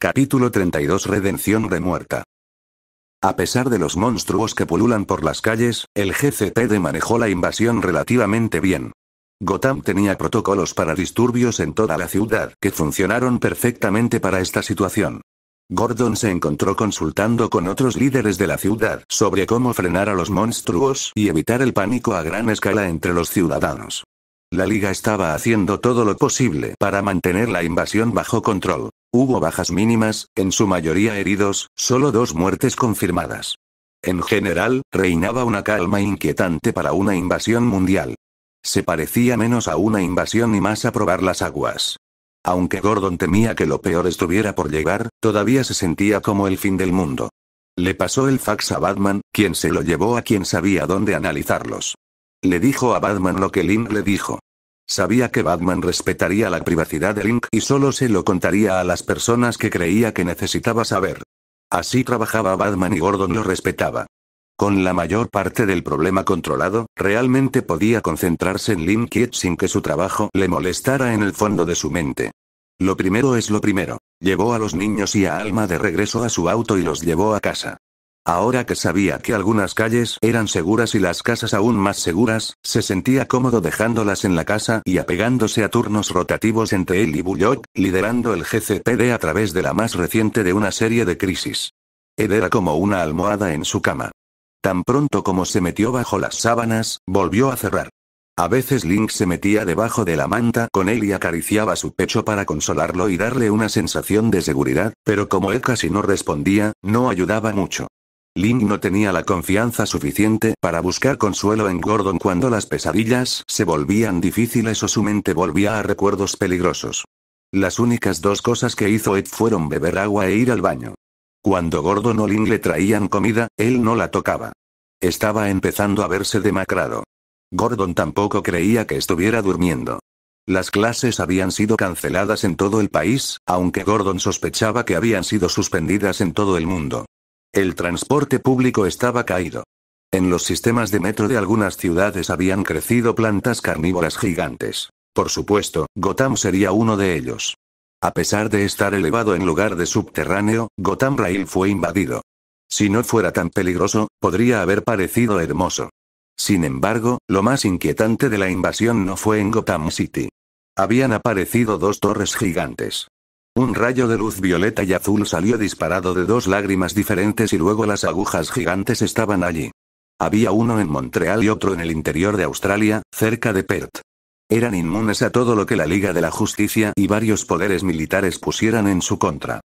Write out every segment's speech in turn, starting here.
Capítulo 32 Redención de muerta. A pesar de los monstruos que pululan por las calles, el GCPD manejó la invasión relativamente bien. Gotham tenía protocolos para disturbios en toda la ciudad que funcionaron perfectamente para esta situación. Gordon se encontró consultando con otros líderes de la ciudad sobre cómo frenar a los monstruos y evitar el pánico a gran escala entre los ciudadanos. La liga estaba haciendo todo lo posible para mantener la invasión bajo control. Hubo bajas mínimas, en su mayoría heridos, solo dos muertes confirmadas. En general, reinaba una calma inquietante para una invasión mundial. Se parecía menos a una invasión y más a probar las aguas. Aunque Gordon temía que lo peor estuviera por llegar, todavía se sentía como el fin del mundo. Le pasó el fax a Batman, quien se lo llevó a quien sabía dónde analizarlos. Le dijo a Batman lo que Lynn le dijo. Sabía que Batman respetaría la privacidad de Link y solo se lo contaría a las personas que creía que necesitaba saber. Así trabajaba Batman y Gordon lo respetaba. Con la mayor parte del problema controlado, realmente podía concentrarse en Link sin que su trabajo le molestara en el fondo de su mente. Lo primero es lo primero. Llevó a los niños y a Alma de regreso a su auto y los llevó a casa. Ahora que sabía que algunas calles eran seguras y las casas aún más seguras, se sentía cómodo dejándolas en la casa y apegándose a turnos rotativos entre él y Bullock, liderando el GCPD a través de la más reciente de una serie de crisis. Ed era como una almohada en su cama. Tan pronto como se metió bajo las sábanas, volvió a cerrar. A veces Link se metía debajo de la manta con él y acariciaba su pecho para consolarlo y darle una sensación de seguridad, pero como él casi no respondía, no ayudaba mucho. Link no tenía la confianza suficiente para buscar consuelo en Gordon cuando las pesadillas se volvían difíciles o su mente volvía a recuerdos peligrosos. Las únicas dos cosas que hizo Ed fueron beber agua e ir al baño. Cuando Gordon o Link le traían comida, él no la tocaba. Estaba empezando a verse demacrado. Gordon tampoco creía que estuviera durmiendo. Las clases habían sido canceladas en todo el país, aunque Gordon sospechaba que habían sido suspendidas en todo el mundo. El transporte público estaba caído. En los sistemas de metro de algunas ciudades habían crecido plantas carnívoras gigantes. Por supuesto, Gotham sería uno de ellos. A pesar de estar elevado en lugar de subterráneo, Gotham Rail fue invadido. Si no fuera tan peligroso, podría haber parecido hermoso. Sin embargo, lo más inquietante de la invasión no fue en Gotham City. Habían aparecido dos torres gigantes. Un rayo de luz violeta y azul salió disparado de dos lágrimas diferentes y luego las agujas gigantes estaban allí. Había uno en Montreal y otro en el interior de Australia, cerca de Perth. Eran inmunes a todo lo que la Liga de la Justicia y varios poderes militares pusieran en su contra.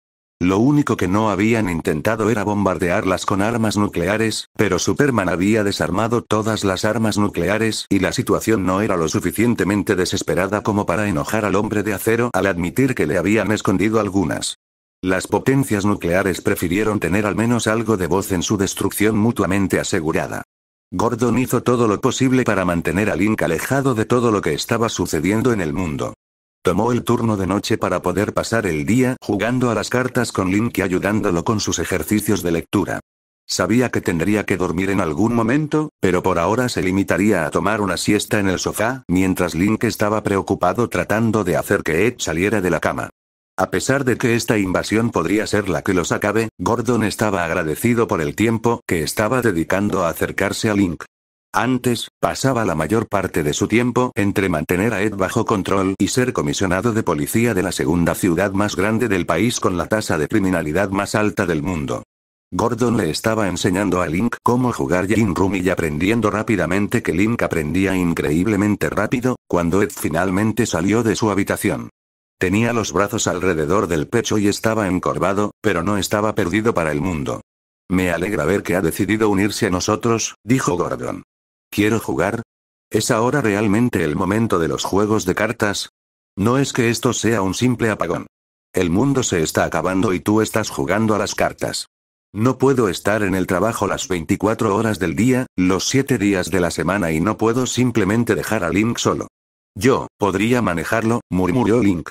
Lo único que no habían intentado era bombardearlas con armas nucleares, pero Superman había desarmado todas las armas nucleares y la situación no era lo suficientemente desesperada como para enojar al hombre de acero al admitir que le habían escondido algunas. Las potencias nucleares prefirieron tener al menos algo de voz en su destrucción mutuamente asegurada. Gordon hizo todo lo posible para mantener a Link alejado de todo lo que estaba sucediendo en el mundo. Tomó el turno de noche para poder pasar el día jugando a las cartas con Link y ayudándolo con sus ejercicios de lectura. Sabía que tendría que dormir en algún momento, pero por ahora se limitaría a tomar una siesta en el sofá, mientras Link estaba preocupado tratando de hacer que Ed saliera de la cama. A pesar de que esta invasión podría ser la que los acabe, Gordon estaba agradecido por el tiempo que estaba dedicando a acercarse a Link. Antes, pasaba la mayor parte de su tiempo entre mantener a Ed bajo control y ser comisionado de policía de la segunda ciudad más grande del país con la tasa de criminalidad más alta del mundo. Gordon le estaba enseñando a Link cómo jugar yin Room y aprendiendo rápidamente que Link aprendía increíblemente rápido, cuando Ed finalmente salió de su habitación. Tenía los brazos alrededor del pecho y estaba encorvado, pero no estaba perdido para el mundo. Me alegra ver que ha decidido unirse a nosotros, dijo Gordon. Quiero jugar. ¿Es ahora realmente el momento de los juegos de cartas? No es que esto sea un simple apagón. El mundo se está acabando y tú estás jugando a las cartas. No puedo estar en el trabajo las 24 horas del día, los 7 días de la semana y no puedo simplemente dejar a Link solo. Yo, podría manejarlo, murmuró Link.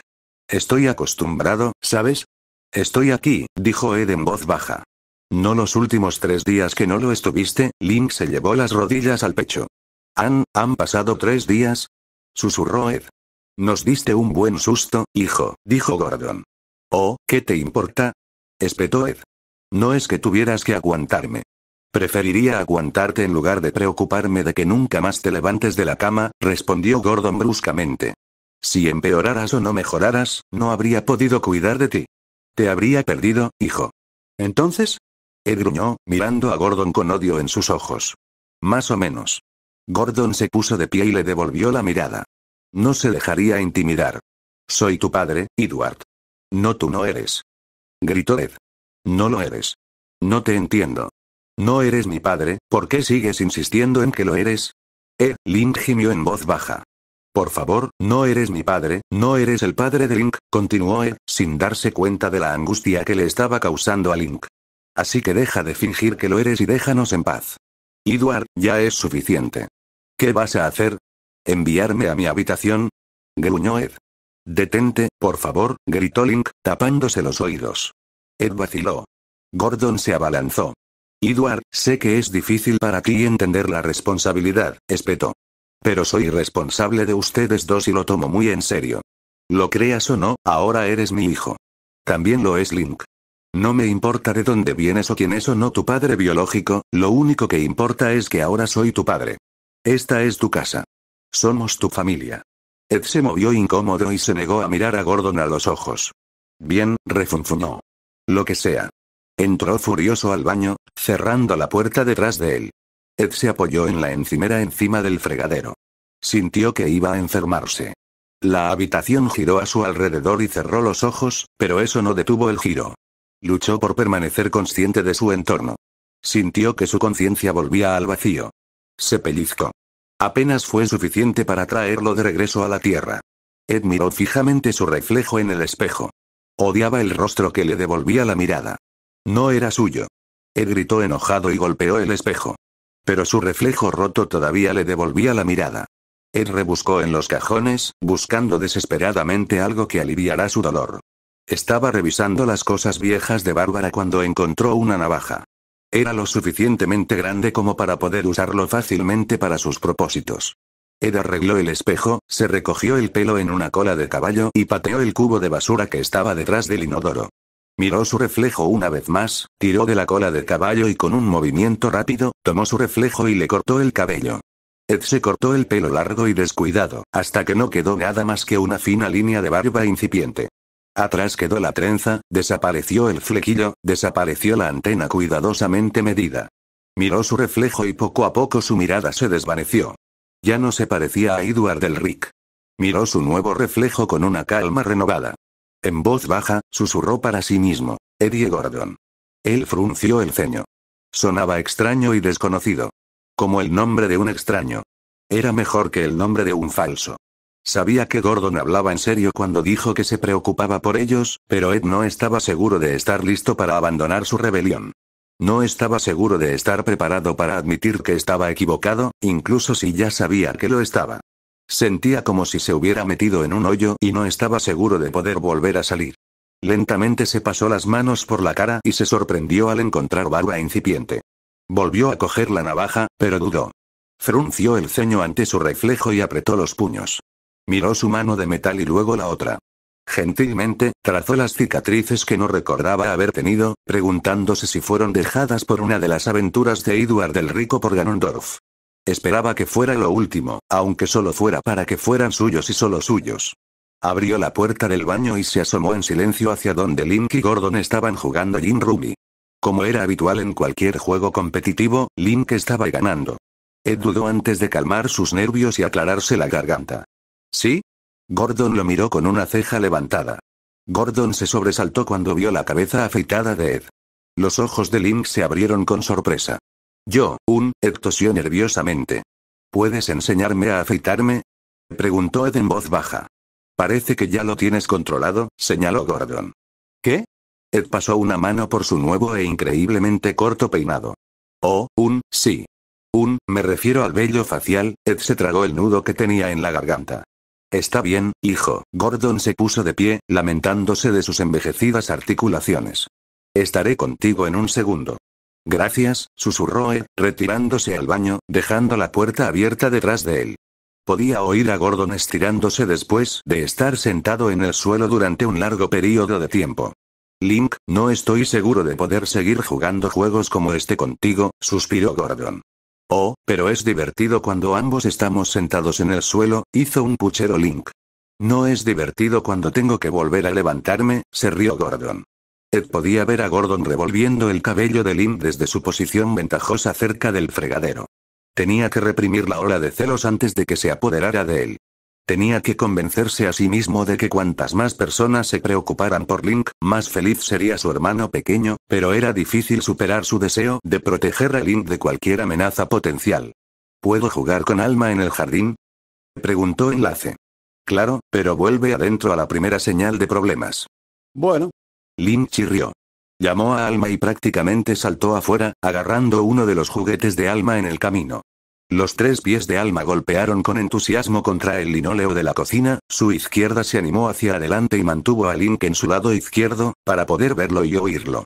Estoy acostumbrado, ¿sabes? Estoy aquí, dijo Ed en voz baja. No los últimos tres días que no lo estuviste, Link se llevó las rodillas al pecho. Han, han pasado tres días. Susurró Ed. Nos diste un buen susto, hijo, dijo Gordon. Oh, ¿qué te importa? espetó Ed. No es que tuvieras que aguantarme. Preferiría aguantarte en lugar de preocuparme de que nunca más te levantes de la cama, respondió Gordon bruscamente. Si empeoraras o no mejoraras, no habría podido cuidar de ti. Te habría perdido, hijo. Entonces, Ed gruñó, mirando a Gordon con odio en sus ojos. Más o menos. Gordon se puso de pie y le devolvió la mirada. No se dejaría intimidar. Soy tu padre, Edward. No tú no eres. Gritó Ed. No lo eres. No te entiendo. No eres mi padre, ¿por qué sigues insistiendo en que lo eres? Eh, Link gimió en voz baja. Por favor, no eres mi padre, no eres el padre de Link, continuó Ed, sin darse cuenta de la angustia que le estaba causando a Link. Así que deja de fingir que lo eres y déjanos en paz. Edward, ya es suficiente. ¿Qué vas a hacer? ¿Enviarme a mi habitación? Gruñó Ed. Detente, por favor, gritó Link, tapándose los oídos. Ed vaciló. Gordon se abalanzó. Edward, sé que es difícil para ti entender la responsabilidad, espetó. Pero soy responsable de ustedes dos y lo tomo muy en serio. Lo creas o no, ahora eres mi hijo. También lo es Link. No me importa de dónde vienes o quién es o no tu padre biológico, lo único que importa es que ahora soy tu padre. Esta es tu casa. Somos tu familia. Ed se movió incómodo y se negó a mirar a Gordon a los ojos. Bien, refunfunó. Lo que sea. Entró furioso al baño, cerrando la puerta detrás de él. Ed se apoyó en la encimera encima del fregadero. Sintió que iba a enfermarse. La habitación giró a su alrededor y cerró los ojos, pero eso no detuvo el giro. Luchó por permanecer consciente de su entorno. Sintió que su conciencia volvía al vacío. Se pellizcó. Apenas fue suficiente para traerlo de regreso a la tierra. Ed miró fijamente su reflejo en el espejo. Odiaba el rostro que le devolvía la mirada. No era suyo. Ed gritó enojado y golpeó el espejo. Pero su reflejo roto todavía le devolvía la mirada. Ed rebuscó en los cajones, buscando desesperadamente algo que aliviará su dolor. Estaba revisando las cosas viejas de Bárbara cuando encontró una navaja. Era lo suficientemente grande como para poder usarlo fácilmente para sus propósitos. Ed arregló el espejo, se recogió el pelo en una cola de caballo y pateó el cubo de basura que estaba detrás del inodoro. Miró su reflejo una vez más, tiró de la cola de caballo y con un movimiento rápido, tomó su reflejo y le cortó el cabello. Ed se cortó el pelo largo y descuidado, hasta que no quedó nada más que una fina línea de barba incipiente. Atrás quedó la trenza, desapareció el flequillo, desapareció la antena cuidadosamente medida. Miró su reflejo y poco a poco su mirada se desvaneció. Ya no se parecía a Edward del Miró su nuevo reflejo con una calma renovada. En voz baja, susurró para sí mismo, Eddie Gordon. Él frunció el ceño. Sonaba extraño y desconocido. Como el nombre de un extraño. Era mejor que el nombre de un falso. Sabía que Gordon hablaba en serio cuando dijo que se preocupaba por ellos, pero Ed no estaba seguro de estar listo para abandonar su rebelión. No estaba seguro de estar preparado para admitir que estaba equivocado, incluso si ya sabía que lo estaba. Sentía como si se hubiera metido en un hoyo y no estaba seguro de poder volver a salir. Lentamente se pasó las manos por la cara y se sorprendió al encontrar barba incipiente. Volvió a coger la navaja, pero dudó. Frunció el ceño ante su reflejo y apretó los puños. Miró su mano de metal y luego la otra. Gentilmente, trazó las cicatrices que no recordaba haber tenido, preguntándose si fueron dejadas por una de las aventuras de Edward el Rico por Ganondorf. Esperaba que fuera lo último, aunque solo fuera para que fueran suyos y solo suyos. Abrió la puerta del baño y se asomó en silencio hacia donde Link y Gordon estaban jugando Jim Ruby. Como era habitual en cualquier juego competitivo, Link estaba ganando. Ed dudó antes de calmar sus nervios y aclararse la garganta. ¿Sí? Gordon lo miró con una ceja levantada. Gordon se sobresaltó cuando vio la cabeza afeitada de Ed. Los ojos de Link se abrieron con sorpresa. Yo, un, Ed tosió nerviosamente. ¿Puedes enseñarme a afeitarme? Preguntó Ed en voz baja. Parece que ya lo tienes controlado, señaló Gordon. ¿Qué? Ed pasó una mano por su nuevo e increíblemente corto peinado. Oh, un, sí. Un, me refiero al vello facial, Ed se tragó el nudo que tenía en la garganta. Está bien, hijo. Gordon se puso de pie, lamentándose de sus envejecidas articulaciones. Estaré contigo en un segundo. Gracias, susurró él, retirándose al baño, dejando la puerta abierta detrás de él. Podía oír a Gordon estirándose después de estar sentado en el suelo durante un largo período de tiempo. Link, no estoy seguro de poder seguir jugando juegos como este contigo, suspiró Gordon. Oh, pero es divertido cuando ambos estamos sentados en el suelo, hizo un puchero Link. No es divertido cuando tengo que volver a levantarme, se rió Gordon. Ed podía ver a Gordon revolviendo el cabello de Link desde su posición ventajosa cerca del fregadero. Tenía que reprimir la ola de celos antes de que se apoderara de él. Tenía que convencerse a sí mismo de que cuantas más personas se preocuparan por Link, más feliz sería su hermano pequeño, pero era difícil superar su deseo de proteger a Link de cualquier amenaza potencial. ¿Puedo jugar con Alma en el jardín? Preguntó Enlace. Claro, pero vuelve adentro a la primera señal de problemas. Bueno. Link chirrió. Llamó a Alma y prácticamente saltó afuera, agarrando uno de los juguetes de Alma en el camino. Los tres pies de Alma golpearon con entusiasmo contra el linóleo de la cocina, su izquierda se animó hacia adelante y mantuvo a Link en su lado izquierdo, para poder verlo y oírlo.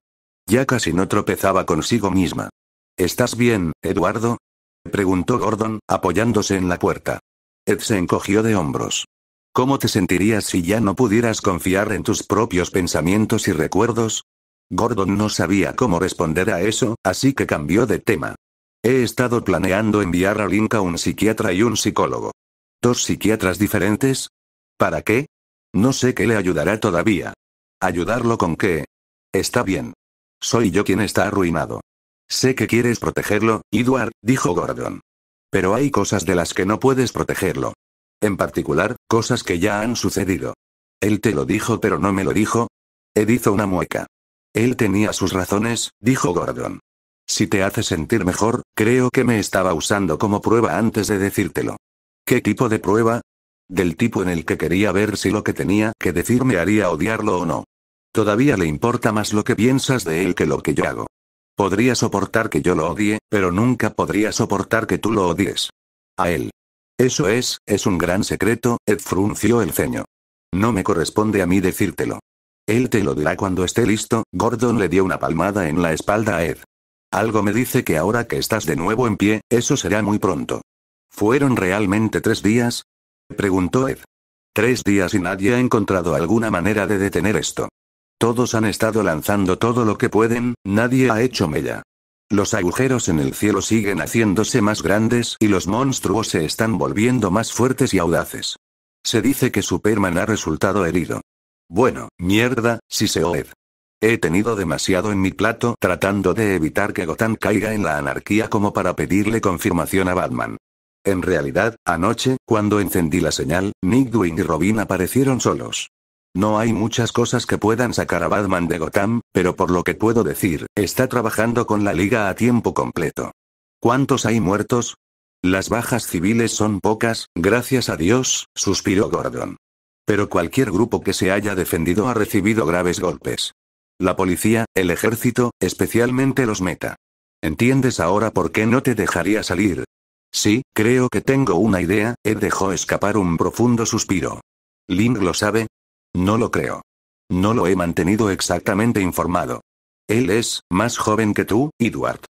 Ya casi no tropezaba consigo misma. ¿Estás bien, Eduardo? preguntó Gordon, apoyándose en la puerta. Ed se encogió de hombros. ¿Cómo te sentirías si ya no pudieras confiar en tus propios pensamientos y recuerdos? Gordon no sabía cómo responder a eso, así que cambió de tema. He estado planeando enviar a Link a un psiquiatra y un psicólogo. ¿Dos psiquiatras diferentes? ¿Para qué? No sé qué le ayudará todavía. ¿Ayudarlo con qué? Está bien. Soy yo quien está arruinado. Sé que quieres protegerlo, Edward, dijo Gordon. Pero hay cosas de las que no puedes protegerlo. En particular, cosas que ya han sucedido. Él te lo dijo pero no me lo dijo. Ed hizo una mueca. Él tenía sus razones, dijo Gordon. Si te hace sentir mejor, creo que me estaba usando como prueba antes de decírtelo. ¿Qué tipo de prueba? Del tipo en el que quería ver si lo que tenía que decir me haría odiarlo o no. Todavía le importa más lo que piensas de él que lo que yo hago. Podría soportar que yo lo odie, pero nunca podría soportar que tú lo odies. A él. Eso es, es un gran secreto, Ed frunció el ceño. No me corresponde a mí decírtelo. Él te lo dirá cuando esté listo, Gordon le dio una palmada en la espalda a Ed. Algo me dice que ahora que estás de nuevo en pie, eso será muy pronto. ¿Fueron realmente tres días? Preguntó Ed. Tres días y nadie ha encontrado alguna manera de detener esto. Todos han estado lanzando todo lo que pueden, nadie ha hecho mella. Los agujeros en el cielo siguen haciéndose más grandes y los monstruos se están volviendo más fuertes y audaces. Se dice que Superman ha resultado herido. Bueno, mierda, si se oed. He tenido demasiado en mi plato tratando de evitar que Gotham caiga en la anarquía como para pedirle confirmación a Batman. En realidad, anoche, cuando encendí la señal, Nick Dwing y Robin aparecieron solos. No hay muchas cosas que puedan sacar a Batman de Gotham, pero por lo que puedo decir, está trabajando con la liga a tiempo completo. ¿Cuántos hay muertos? Las bajas civiles son pocas, gracias a Dios, suspiró Gordon. Pero cualquier grupo que se haya defendido ha recibido graves golpes. La policía, el ejército, especialmente los meta. ¿Entiendes ahora por qué no te dejaría salir? Sí, creo que tengo una idea, Ed dejó escapar un profundo suspiro. ¿Ling lo sabe? No lo creo. No lo he mantenido exactamente informado. Él es, más joven que tú, Edward.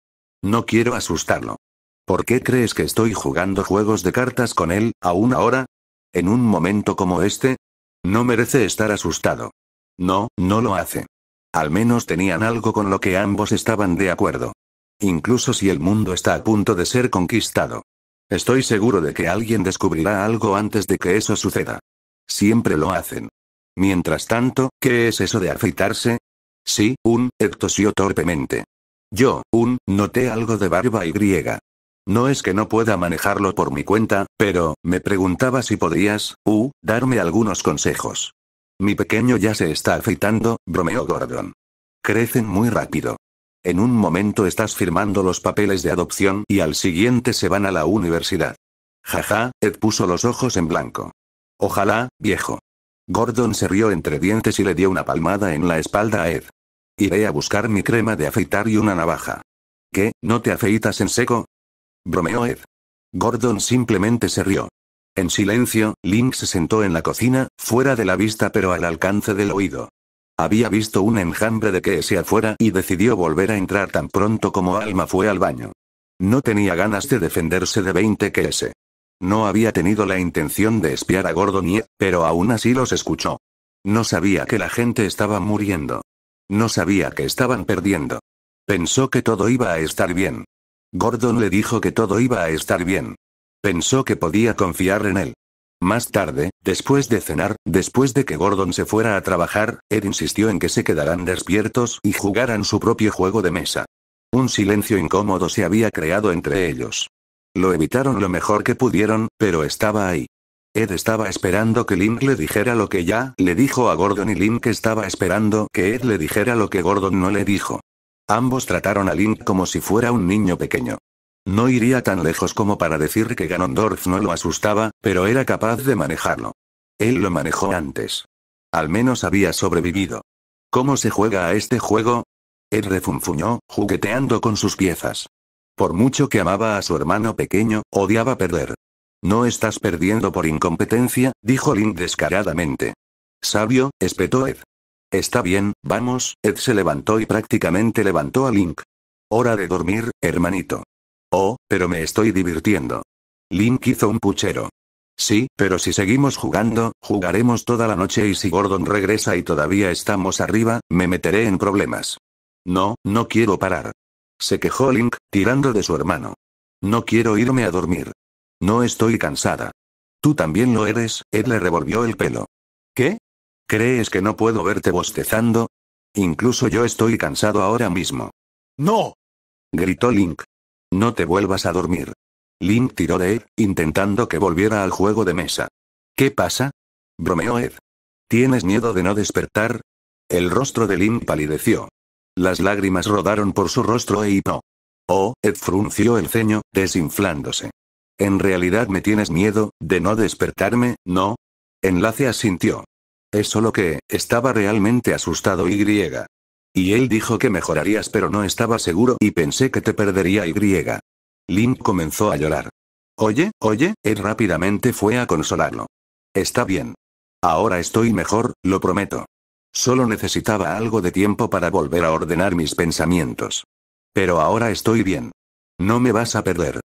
No quiero asustarlo. ¿Por qué crees que estoy jugando juegos de cartas con él, aún ahora? ¿En un momento como este? No merece estar asustado. No, no lo hace. Al menos tenían algo con lo que ambos estaban de acuerdo. Incluso si el mundo está a punto de ser conquistado. Estoy seguro de que alguien descubrirá algo antes de que eso suceda. Siempre lo hacen. Mientras tanto, ¿qué es eso de afeitarse? Sí, un, ectosió torpemente. Yo, un, noté algo de barba y griega. No es que no pueda manejarlo por mi cuenta, pero, me preguntaba si podías, u, darme algunos consejos. Mi pequeño ya se está afeitando, bromeó Gordon. Crecen muy rápido. En un momento estás firmando los papeles de adopción y al siguiente se van a la universidad. Jaja, Ed puso los ojos en blanco. Ojalá, viejo. Gordon se rió entre dientes y le dio una palmada en la espalda a Ed. Iré a buscar mi crema de afeitar y una navaja. ¿Qué, no te afeitas en seco? Bromeó Ed. Gordon simplemente se rió. En silencio, Link se sentó en la cocina, fuera de la vista pero al alcance del oído. Había visto un enjambre de que afuera y decidió volver a entrar tan pronto como Alma fue al baño. No tenía ganas de defenderse de 20 que No había tenido la intención de espiar a y, pero aún así los escuchó. No sabía que la gente estaba muriendo. No sabía que estaban perdiendo. Pensó que todo iba a estar bien. Gordon le dijo que todo iba a estar bien. Pensó que podía confiar en él. Más tarde, después de cenar, después de que Gordon se fuera a trabajar, Ed insistió en que se quedaran despiertos y jugaran su propio juego de mesa. Un silencio incómodo se había creado entre ellos. Lo evitaron lo mejor que pudieron, pero estaba ahí. Ed estaba esperando que Link le dijera lo que ya le dijo a Gordon y Link estaba esperando que Ed le dijera lo que Gordon no le dijo. Ambos trataron a Link como si fuera un niño pequeño. No iría tan lejos como para decir que Ganondorf no lo asustaba, pero era capaz de manejarlo. Él lo manejó antes. Al menos había sobrevivido. ¿Cómo se juega a este juego? Ed refunfuñó, jugueteando con sus piezas. Por mucho que amaba a su hermano pequeño, odiaba perder. No estás perdiendo por incompetencia, dijo Link descaradamente. Sabio, espetó Ed. Está bien, vamos, Ed se levantó y prácticamente levantó a Link. Hora de dormir, hermanito. Oh, pero me estoy divirtiendo. Link hizo un puchero. Sí, pero si seguimos jugando, jugaremos toda la noche y si Gordon regresa y todavía estamos arriba, me meteré en problemas. No, no quiero parar. Se quejó Link, tirando de su hermano. No quiero irme a dormir. No estoy cansada. Tú también lo eres, Ed le revolvió el pelo. ¿Qué? ¿Crees que no puedo verte bostezando? Incluso yo estoy cansado ahora mismo. ¡No! gritó Link. No te vuelvas a dormir. Link tiró de Ed, intentando que volviera al juego de mesa. ¿Qué pasa? bromeó Ed. ¿Tienes miedo de no despertar? El rostro de Link palideció. Las lágrimas rodaron por su rostro e hipó. Oh, Ed frunció el ceño, desinflándose. En realidad me tienes miedo, de no despertarme, ¿no? Enlace asintió. Es solo que, estaba realmente asustado y griega. Y él dijo que mejorarías pero no estaba seguro y pensé que te perdería y griega. Link comenzó a llorar. Oye, oye, él rápidamente fue a consolarlo. Está bien. Ahora estoy mejor, lo prometo. Solo necesitaba algo de tiempo para volver a ordenar mis pensamientos. Pero ahora estoy bien. No me vas a perder.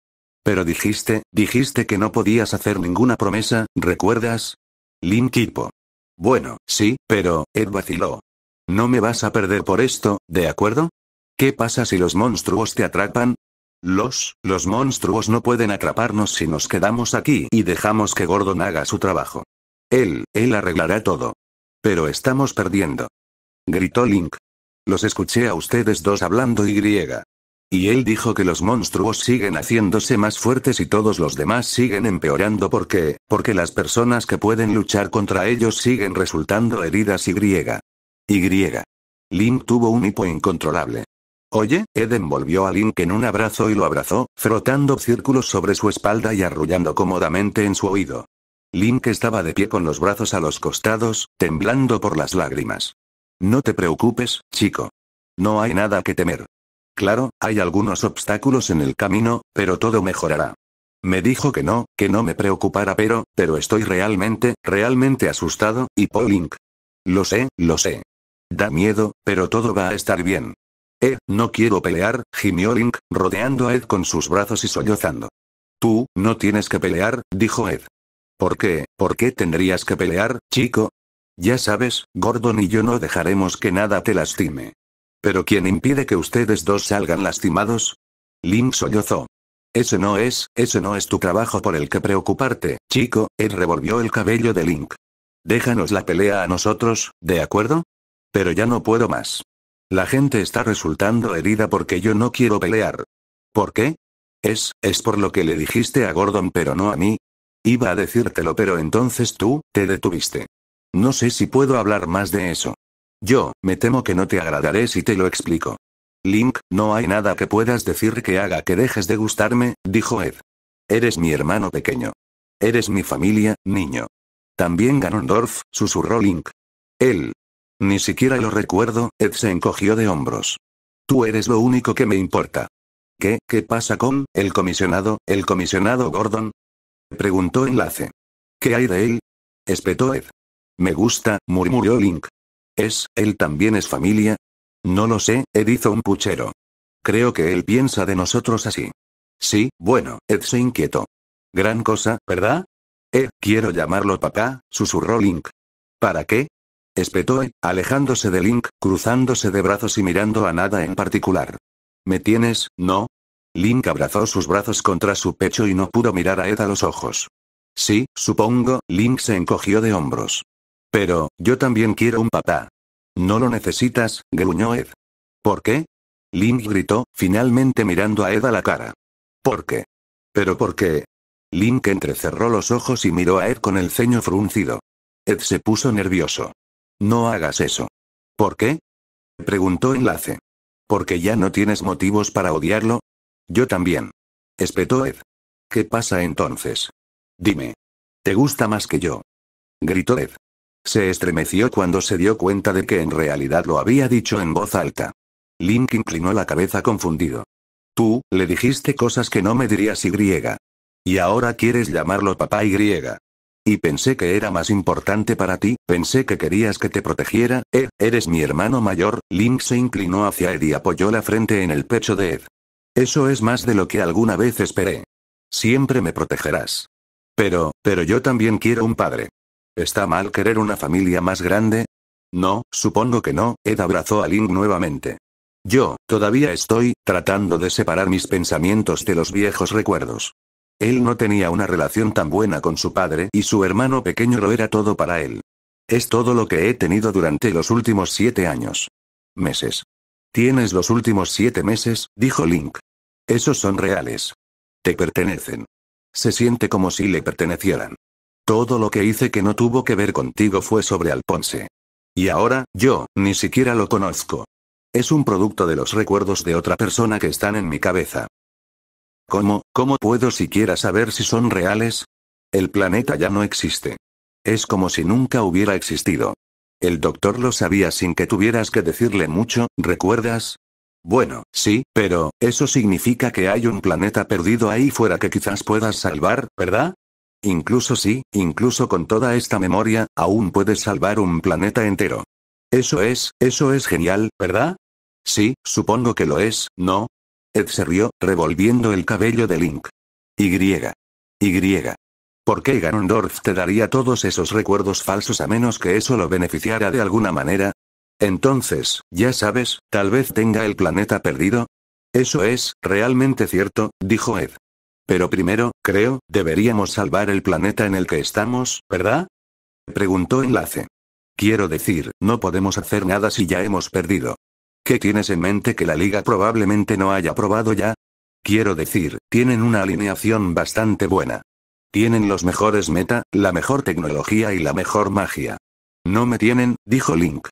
Pero dijiste, dijiste que no podías hacer ninguna promesa, ¿recuerdas? Link Kipo. Bueno, sí, pero, Ed vaciló. No me vas a perder por esto, ¿de acuerdo? ¿Qué pasa si los monstruos te atrapan? Los, los monstruos no pueden atraparnos si nos quedamos aquí y dejamos que Gordon haga su trabajo. Él, él arreglará todo. Pero estamos perdiendo. Gritó Link. Los escuché a ustedes dos hablando y griega. Y él dijo que los monstruos siguen haciéndose más fuertes y todos los demás siguen empeorando porque, porque las personas que pueden luchar contra ellos siguen resultando heridas y griega. Y. Link tuvo un hipo incontrolable. Oye, Eden volvió a Link en un abrazo y lo abrazó, frotando círculos sobre su espalda y arrullando cómodamente en su oído. Link estaba de pie con los brazos a los costados, temblando por las lágrimas. No te preocupes, chico. No hay nada que temer. Claro, hay algunos obstáculos en el camino, pero todo mejorará. Me dijo que no, que no me preocupara pero, pero estoy realmente, realmente asustado, y Link. Lo sé, lo sé. Da miedo, pero todo va a estar bien. Eh, no quiero pelear, gimió Link, rodeando a Ed con sus brazos y sollozando. Tú, no tienes que pelear, dijo Ed. ¿Por qué? ¿Por qué tendrías que pelear, chico? Ya sabes, Gordon y yo no dejaremos que nada te lastime. Pero ¿quién impide que ustedes dos salgan lastimados? Link sollozó. Ese no es, ese no es tu trabajo por el que preocuparte, chico, Ed revolvió el cabello de Link. Déjanos la pelea a nosotros, ¿de acuerdo? Pero ya no puedo más. La gente está resultando herida porque yo no quiero pelear. ¿Por qué? Es, es por lo que le dijiste a Gordon pero no a mí. Iba a decírtelo pero entonces tú, te detuviste. No sé si puedo hablar más de eso. Yo, me temo que no te agradaré si te lo explico. Link, no hay nada que puedas decir que haga que dejes de gustarme, dijo Ed. Eres mi hermano pequeño. Eres mi familia, niño. También Ganondorf, susurró Link. Él, ni siquiera lo recuerdo, Ed se encogió de hombros. Tú eres lo único que me importa. ¿Qué, qué pasa con, el comisionado, el comisionado Gordon? Preguntó Enlace. ¿Qué hay de él? Espetó Ed. Me gusta, murmuró Link. ¿Es, él también es familia? No lo sé, Ed hizo un puchero. Creo que él piensa de nosotros así. Sí, bueno, Ed se inquietó. Gran cosa, ¿verdad? Eh, quiero llamarlo papá, susurró Link. ¿Para qué? espetó, alejándose de Link, cruzándose de brazos y mirando a nada en particular. ¿Me tienes, no? Link abrazó sus brazos contra su pecho y no pudo mirar a Ed a los ojos. Sí, supongo, Link se encogió de hombros. Pero, yo también quiero un papá. No lo necesitas, gruñó Ed. ¿Por qué? Link gritó, finalmente mirando a Ed a la cara. ¿Por qué? ¿Pero por qué? Link entrecerró los ojos y miró a Ed con el ceño fruncido. Ed se puso nervioso. No hagas eso. ¿Por qué? Preguntó Enlace. Porque ya no tienes motivos para odiarlo. Yo también. Espetó Ed. ¿Qué pasa entonces? Dime. ¿Te gusta más que yo? Gritó Ed. Se estremeció cuando se dio cuenta de que en realidad lo había dicho en voz alta. Link inclinó la cabeza confundido. Tú, le dijiste cosas que no me dirías Y. Y ahora quieres llamarlo papá Y. Y pensé que era más importante para ti, pensé que querías que te protegiera, eh, eres mi hermano mayor, Link se inclinó hacia Ed y apoyó la frente en el pecho de Ed. Eso es más de lo que alguna vez esperé. Siempre me protegerás. Pero, pero yo también quiero un padre. ¿Está mal querer una familia más grande? No, supongo que no, Ed abrazó a Link nuevamente. Yo, todavía estoy, tratando de separar mis pensamientos de los viejos recuerdos. Él no tenía una relación tan buena con su padre y su hermano pequeño lo era todo para él. Es todo lo que he tenido durante los últimos siete años. Meses. Tienes los últimos siete meses, dijo Link. Esos son reales. Te pertenecen. Se siente como si le pertenecieran. Todo lo que hice que no tuvo que ver contigo fue sobre Alponse. Y ahora, yo, ni siquiera lo conozco. Es un producto de los recuerdos de otra persona que están en mi cabeza. ¿Cómo, cómo puedo siquiera saber si son reales? El planeta ya no existe. Es como si nunca hubiera existido. El doctor lo sabía sin que tuvieras que decirle mucho, ¿recuerdas? Bueno, sí, pero, eso significa que hay un planeta perdido ahí fuera que quizás puedas salvar, ¿verdad? Incluso sí, incluso con toda esta memoria, aún puedes salvar un planeta entero. Eso es, eso es genial, ¿verdad? Sí, supongo que lo es, ¿no? Ed se rió, revolviendo el cabello de Link. Y. Y. ¿Por qué Ganondorf te daría todos esos recuerdos falsos a menos que eso lo beneficiara de alguna manera? Entonces, ya sabes, tal vez tenga el planeta perdido. Eso es, realmente cierto, dijo Ed. Pero primero, creo, deberíamos salvar el planeta en el que estamos, ¿verdad? Preguntó Enlace. Quiero decir, no podemos hacer nada si ya hemos perdido. ¿Qué tienes en mente que la liga probablemente no haya probado ya? Quiero decir, tienen una alineación bastante buena. Tienen los mejores meta, la mejor tecnología y la mejor magia. No me tienen, dijo Link.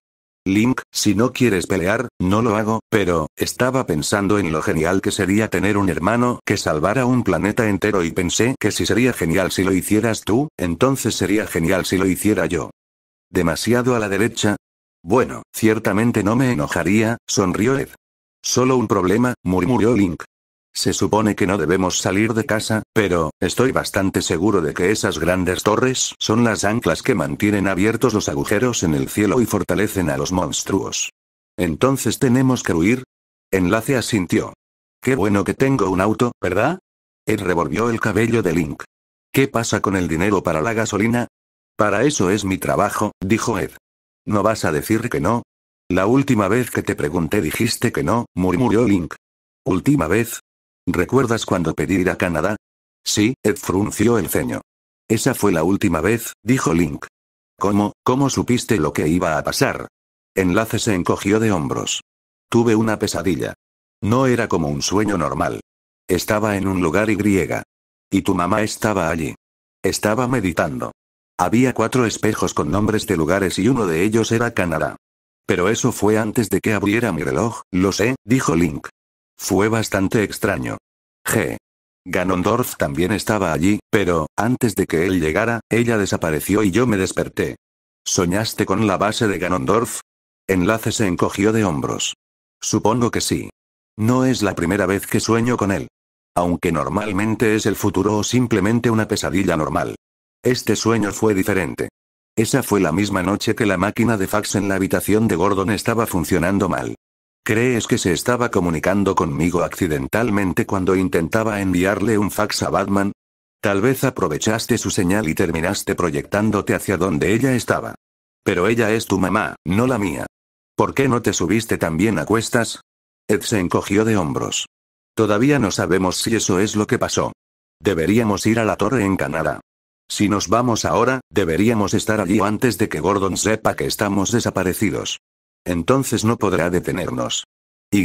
Link, si no quieres pelear, no lo hago, pero, estaba pensando en lo genial que sería tener un hermano que salvara un planeta entero y pensé que si sería genial si lo hicieras tú, entonces sería genial si lo hiciera yo. Demasiado a la derecha, bueno, ciertamente no me enojaría, sonrió Ed. Solo un problema, murmuró Link. Se supone que no debemos salir de casa, pero, estoy bastante seguro de que esas grandes torres son las anclas que mantienen abiertos los agujeros en el cielo y fortalecen a los monstruos. Entonces tenemos que huir. Enlace asintió. Qué bueno que tengo un auto, ¿verdad? Él revolvió el cabello de Link. ¿Qué pasa con el dinero para la gasolina? Para eso es mi trabajo, dijo Ed. ¿No vas a decir que no? La última vez que te pregunté dijiste que no, murmuró Link. ¿Última vez? ¿Recuerdas cuando pedí ir a Canadá? Sí, Ed eh, frunció el ceño. Esa fue la última vez, dijo Link. ¿Cómo, cómo supiste lo que iba a pasar? Enlace se encogió de hombros. Tuve una pesadilla. No era como un sueño normal. Estaba en un lugar y griega. Y tu mamá estaba allí. Estaba meditando. Había cuatro espejos con nombres de lugares y uno de ellos era Canadá. Pero eso fue antes de que abriera mi reloj, lo sé, dijo Link. Fue bastante extraño. G. Ganondorf también estaba allí, pero, antes de que él llegara, ella desapareció y yo me desperté. ¿Soñaste con la base de Ganondorf? Enlace se encogió de hombros. Supongo que sí. No es la primera vez que sueño con él. Aunque normalmente es el futuro o simplemente una pesadilla normal. Este sueño fue diferente. Esa fue la misma noche que la máquina de fax en la habitación de Gordon estaba funcionando mal. ¿Crees que se estaba comunicando conmigo accidentalmente cuando intentaba enviarle un fax a Batman? Tal vez aprovechaste su señal y terminaste proyectándote hacia donde ella estaba. Pero ella es tu mamá, no la mía. ¿Por qué no te subiste también a cuestas? Ed se encogió de hombros. Todavía no sabemos si eso es lo que pasó. Deberíamos ir a la torre en Canadá. Si nos vamos ahora, deberíamos estar allí antes de que Gordon sepa que estamos desaparecidos. Entonces no podrá detenernos. Y.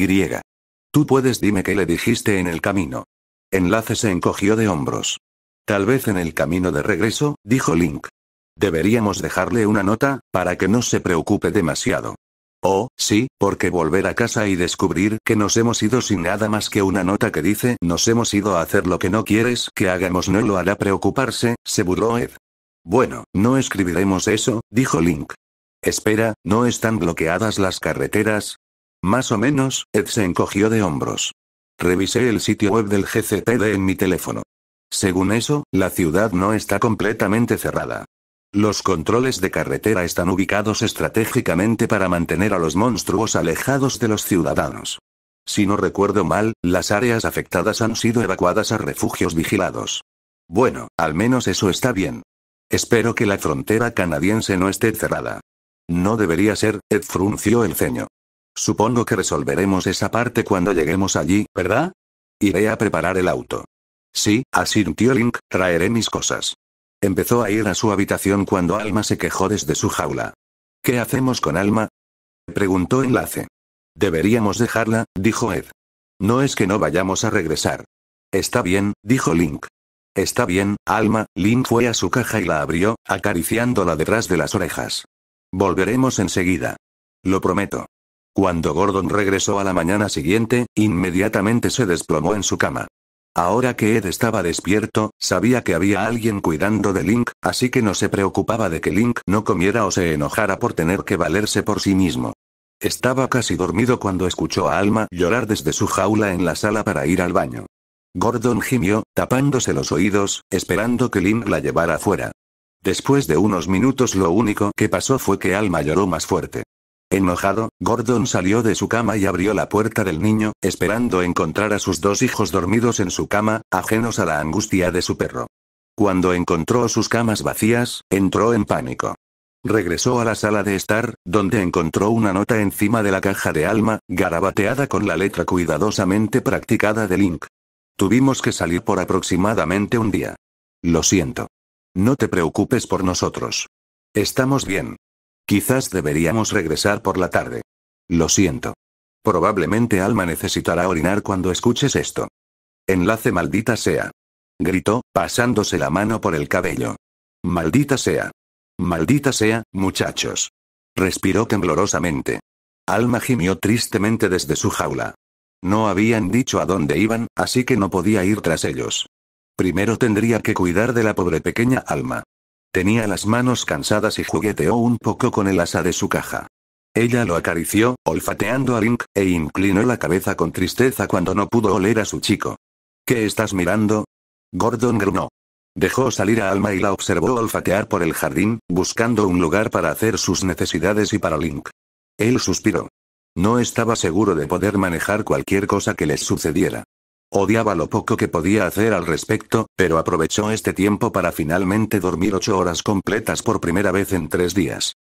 Tú puedes dime qué le dijiste en el camino. Enlace se encogió de hombros. Tal vez en el camino de regreso, dijo Link. Deberíamos dejarle una nota, para que no se preocupe demasiado. Oh, sí, porque volver a casa y descubrir que nos hemos ido sin nada más que una nota que dice nos hemos ido a hacer lo que no quieres que hagamos no lo hará preocuparse, se burló Ed. Bueno, no escribiremos eso, dijo Link. Espera, ¿no están bloqueadas las carreteras? Más o menos, Ed se encogió de hombros. Revisé el sitio web del GCPD en mi teléfono. Según eso, la ciudad no está completamente cerrada. Los controles de carretera están ubicados estratégicamente para mantener a los monstruos alejados de los ciudadanos. Si no recuerdo mal, las áreas afectadas han sido evacuadas a refugios vigilados. Bueno, al menos eso está bien. Espero que la frontera canadiense no esté cerrada. No debería ser, Ed frunció el ceño. Supongo que resolveremos esa parte cuando lleguemos allí, ¿verdad? Iré a preparar el auto. Sí, asintió Link, traeré mis cosas. Empezó a ir a su habitación cuando Alma se quejó desde su jaula. ¿Qué hacemos con Alma? preguntó Enlace. Deberíamos dejarla, dijo Ed. No es que no vayamos a regresar. Está bien, dijo Link. Está bien, Alma, Link fue a su caja y la abrió, acariciándola detrás de las orejas. Volveremos enseguida. Lo prometo. Cuando Gordon regresó a la mañana siguiente, inmediatamente se desplomó en su cama. Ahora que Ed estaba despierto, sabía que había alguien cuidando de Link, así que no se preocupaba de que Link no comiera o se enojara por tener que valerse por sí mismo. Estaba casi dormido cuando escuchó a Alma llorar desde su jaula en la sala para ir al baño. Gordon gimió, tapándose los oídos, esperando que Link la llevara fuera. Después de unos minutos lo único que pasó fue que Alma lloró más fuerte. Enojado, Gordon salió de su cama y abrió la puerta del niño, esperando encontrar a sus dos hijos dormidos en su cama, ajenos a la angustia de su perro. Cuando encontró sus camas vacías, entró en pánico. Regresó a la sala de estar, donde encontró una nota encima de la caja de alma, garabateada con la letra cuidadosamente practicada de Link. Tuvimos que salir por aproximadamente un día. Lo siento. No te preocupes por nosotros. Estamos bien. Quizás deberíamos regresar por la tarde. Lo siento. Probablemente Alma necesitará orinar cuando escuches esto. Enlace maldita sea. Gritó, pasándose la mano por el cabello. Maldita sea. Maldita sea, muchachos. Respiró temblorosamente. Alma gimió tristemente desde su jaula. No habían dicho a dónde iban, así que no podía ir tras ellos. Primero tendría que cuidar de la pobre pequeña Alma. Tenía las manos cansadas y jugueteó un poco con el asa de su caja. Ella lo acarició, olfateando a Link, e inclinó la cabeza con tristeza cuando no pudo oler a su chico. ¿Qué estás mirando? Gordon grunó. Dejó salir a Alma y la observó olfatear por el jardín, buscando un lugar para hacer sus necesidades y para Link. Él suspiró. No estaba seguro de poder manejar cualquier cosa que les sucediera. Odiaba lo poco que podía hacer al respecto, pero aprovechó este tiempo para finalmente dormir ocho horas completas por primera vez en tres días.